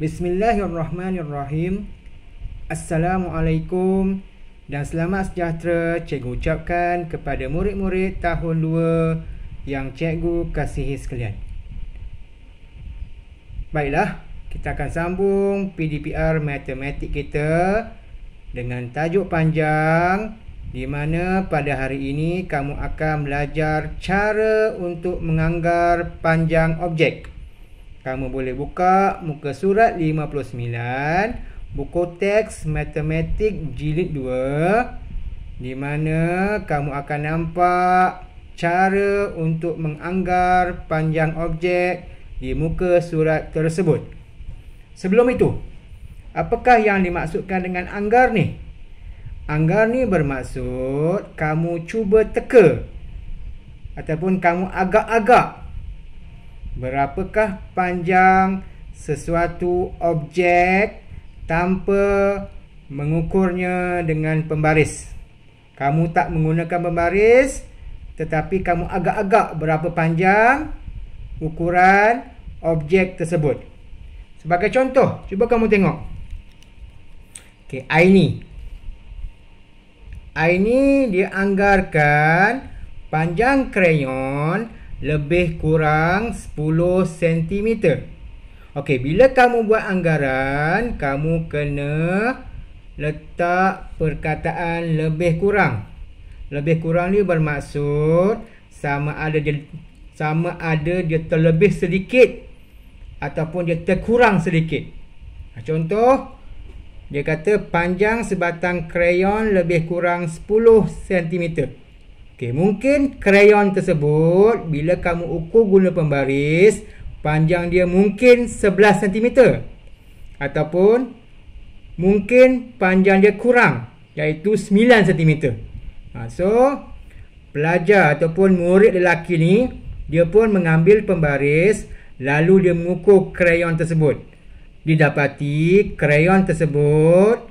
Bismillahirrahmanirrahim Assalamualaikum dan selamat sejahtera cikgu ucapkan kepada murid-murid tahun 2 yang cikgu kasihi sekalian Baiklah, kita akan sambung PDPR matematik kita dengan tajuk panjang di mana pada hari ini kamu akan belajar cara untuk menganggar panjang objek Objek kamu boleh buka muka surat 59 Buku teks matematik jilid 2 Di mana kamu akan nampak Cara untuk menganggar panjang objek Di muka surat tersebut Sebelum itu Apakah yang dimaksudkan dengan anggar ni? Anggar ni bermaksud kamu cuba teka ataupun kamu agak-agak Berapakah panjang sesuatu objek tanpa mengukurnya dengan pembaris? Kamu tak menggunakan pembaris tetapi kamu agak-agak berapa panjang ukuran objek tersebut. Sebagai contoh, cuba kamu tengok. Okey, ini. Aini dia anggarkan panjang krayon 0.5 lebih kurang 10 cm. Okey, bila kamu buat anggaran, kamu kena letak perkataan lebih kurang. Lebih kurang ni bermaksud sama ada dia sama ada dia terlebih sedikit ataupun dia terkurang sedikit. Contoh dia kata panjang sebatang krayon lebih kurang 10 cm. Okey, mungkin krayon tersebut bila kamu ukur guna pembaris, panjang dia mungkin 11 cm. Ataupun mungkin panjang dia kurang iaitu 9 cm. Ha, so, pelajar ataupun murid lelaki ni dia pun mengambil pembaris lalu dia mengukur krayon tersebut. Didapati krayon tersebut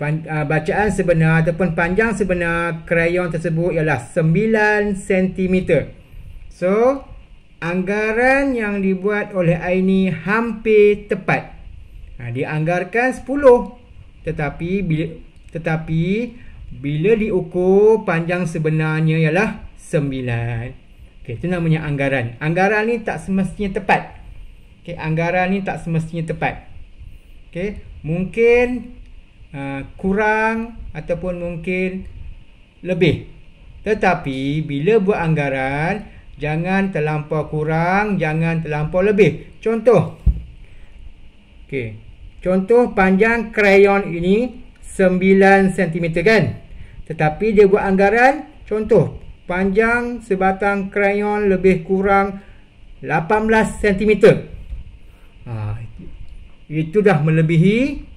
Ah, bacaan sebenar ataupun panjang sebenar krayon tersebut ialah 9 cm. So, anggaran yang dibuat oleh Aini hampir tepat. Ha, dianggarkan 10. Tetapi bila, tetapi bila diukur panjang sebenarnya ialah 9. Okey, itu namanya anggaran. Anggaran ini tak semestinya tepat. Okey, anggaran ini tak semestinya tepat. Okey, mungkin Ah, kurang ataupun mungkin lebih. Tetapi bila buat anggaran, jangan terlampau kurang, jangan terlampau lebih. Contoh. Okey. Contoh panjang krayon ini 9 cm kan? Tetapi dia buat anggaran, contoh panjang sebatang krayon lebih kurang 18 cm. Ha, itu dah melebihi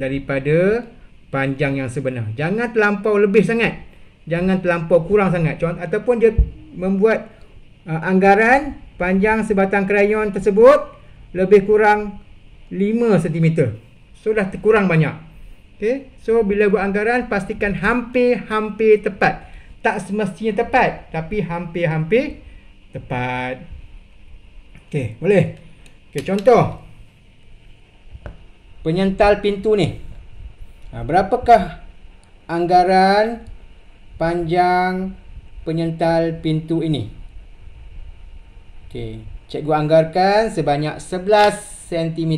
daripada panjang yang sebenar. Jangan terlampau lebih sangat. Jangan terlampau kurang sangat. Contoh, ataupun dia membuat uh, anggaran panjang sebatang krayon tersebut lebih kurang 5 cm. So dah terkurang banyak. Okay. So bila buat anggaran pastikan hampir-hampir tepat. Tak semestinya tepat tapi hampir-hampir tepat. Okay, boleh. Okay contoh penyental pintu ni. Ha, berapakah anggaran panjang penyental pintu ini? Okey, cikgu anggarkan sebanyak 11 cm.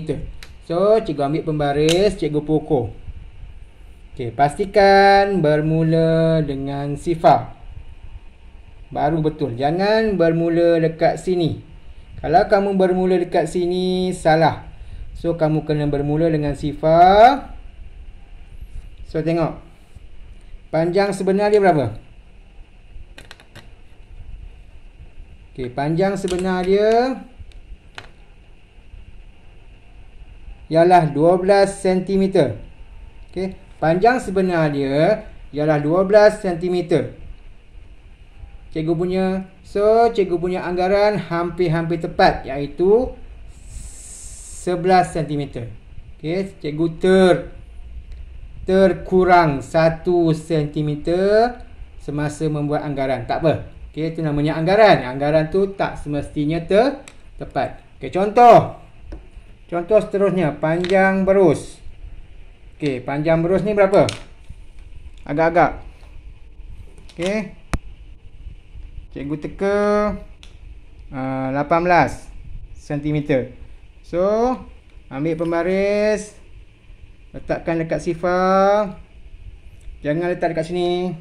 So, cikgu ambil pembaris, cikgu pukul. Okey, pastikan bermula dengan sifar. Baru betul. Jangan bermula dekat sini. Kalau kamu bermula dekat sini, Salah. So kamu kena bermula dengan sifar So tengok Panjang sebenar dia berapa? Okay, panjang sebenar dia ialah 12 cm. Okay, panjang sebenar dia ialah 12 cm. Cikgu punya, so cikgu punya anggaran hampir-hampir tepat iaitu 11 cm. Okey, cikgu ter terkurang 1 cm semasa membuat anggaran. Tak apa. Okey, itu namanya anggaran. Anggaran tu tak semestinya ter tepat. Okey, contoh. Contoh seterusnya, panjang berus. Okey, panjang berus ni berapa? Agak-agak. Okey. Cikgu teka uh, 18 cm. So Ambil pembaris Letakkan dekat sifar Jangan letak dekat sini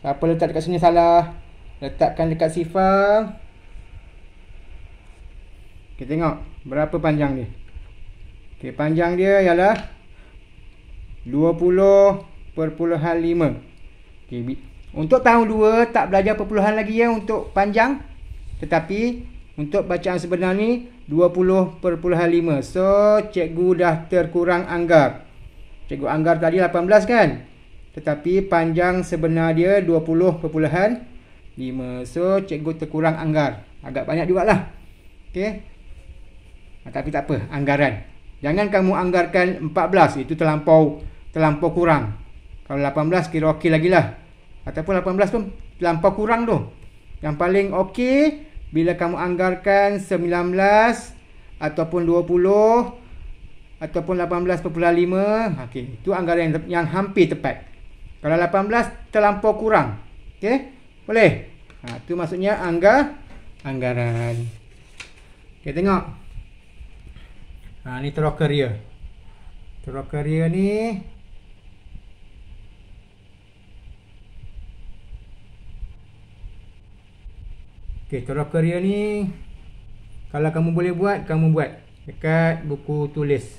Siapa letak dekat sini salah Letakkan dekat sifar Okay tengok Berapa panjang dia Okay panjang dia ialah 20 Perpuluhan 5 okay, Untuk tahun 2 tak belajar perpuluhan lagi ya Untuk panjang Tetapi untuk bacaan sebenar ni 20.5. So, cikgu dah terkurang anggar. Cikgu anggar tadi 18 kan? Tetapi panjang sebenar dia 20.5. So, cikgu terkurang anggar. Agak banyak juga jugalah. Okey. Ah, tapi tak apa, anggaran. Jangan kamu anggarkan 14, itu terlampau terlampau kurang. Kalau 18 kira okey lagilah. Ataupun 18 pun terlampau kurang tu. Yang paling okey bila kamu anggarkan 19 ataupun 20 ataupun 18.5, okay, itu anggaran yang, yang hampir tepat. Kalau 18 terlampau kurang. okay, Boleh. Ha itu maksudnya angga anggaran. Okey, tengok. Ha ni troker dia. Troker ni Okey, contoh kerja ni kalau kamu boleh buat, kamu buat dekat buku tulis.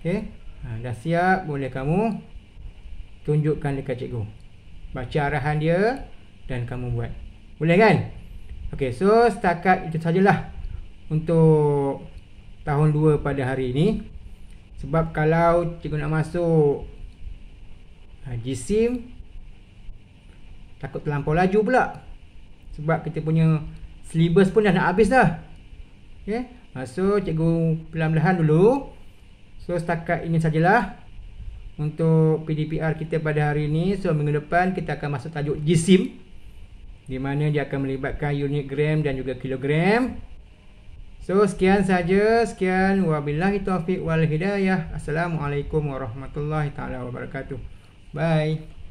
Okey. Ha, dah siap, boleh kamu tunjukkan dekat cikgu. Baca arahan dia dan kamu buat. Boleh kan? Okey, so setakat itu sajalah untuk tahun 2 pada hari ini. Sebab kalau cikgu nak masuk haji sim, takut terlampau laju pula sebab kita punya syllabus pun dah nak habis dah. Okey. Ya? Ha, so cikgu perlahan-lahan dulu. So setakat ini sajalah untuk PDPR kita pada hari ini. So minggu depan kita akan masuk tajuk jisim di mana dia akan melibatkan unit gram dan juga kilogram. So sekian saja, sekian wabillahi taufik wal hidayah. Assalamualaikum warahmatullahi taala wabarakatuh. Bye.